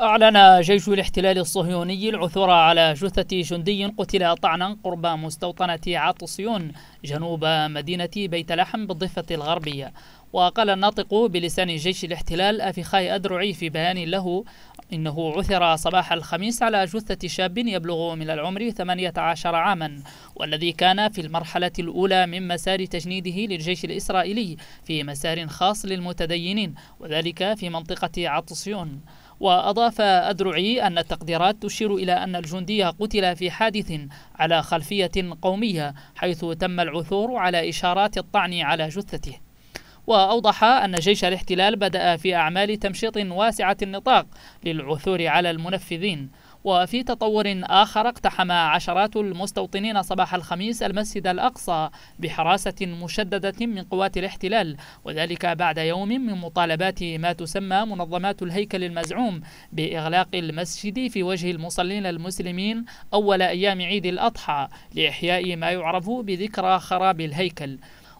أعلن جيش الاحتلال الصهيوني العثور على جثة جندي قتل طعنا قرب مستوطنة عطسيون جنوب مدينة بيت لحم بالضفة الغربية وقال الناطق بلسان جيش الاحتلال أفخاي أدرعي في بيان له إنه عثر صباح الخميس على جثة شاب يبلغ من العمر 18 عاما والذي كان في المرحلة الأولى من مسار تجنيده للجيش الإسرائيلي في مسار خاص للمتدينين وذلك في منطقة عطسيون وأضاف أدرعي أن التقديرات تشير إلى أن الجندي قتل في حادث على خلفية قومية حيث تم العثور على إشارات الطعن على جثته وأوضح أن جيش الاحتلال بدأ في أعمال تمشيط واسعة النطاق للعثور على المنفذين وفي تطور آخر اقتحم عشرات المستوطنين صباح الخميس المسجد الأقصى بحراسة مشددة من قوات الاحتلال وذلك بعد يوم من مطالبات ما تسمى منظمات الهيكل المزعوم بإغلاق المسجد في وجه المصلين المسلمين أول أيام عيد الأضحى لإحياء ما يعرف بذكرى خراب الهيكل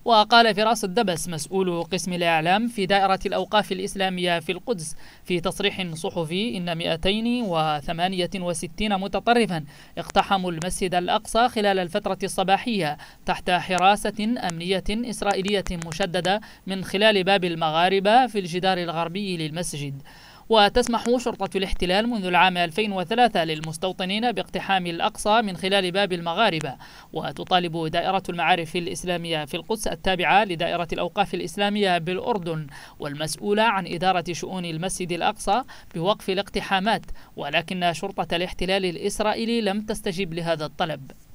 وقال فراس الدبس مسؤول قسم الإعلام في دائرة الأوقاف الإسلامية في القدس في تصريح صحفي إن 268 متطرفا اقتحموا المسجد الأقصى خلال الفترة الصباحية تحت حراسة أمنية إسرائيلية مشددة من خلال باب المغاربة في الجدار الغربي للمسجد وتسمح شرطة الاحتلال منذ العام 2003 للمستوطنين باقتحام الأقصى من خلال باب المغاربة وتطالب دائرة المعارف الإسلامية في القدس التابعة لدائرة الأوقاف الإسلامية بالأردن والمسؤولة عن إدارة شؤون المسجد الأقصى بوقف الاقتحامات ولكن شرطة الاحتلال الإسرائيلي لم تستجب لهذا الطلب